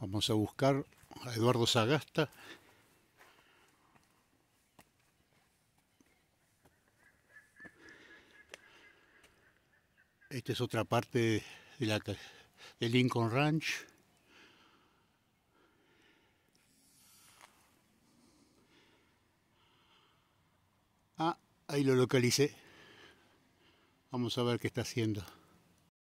Vamos a buscar a Eduardo Sagasta. Esta es otra parte de, la, de Lincoln Ranch. Ah, ahí lo localicé. Vamos a ver qué está haciendo.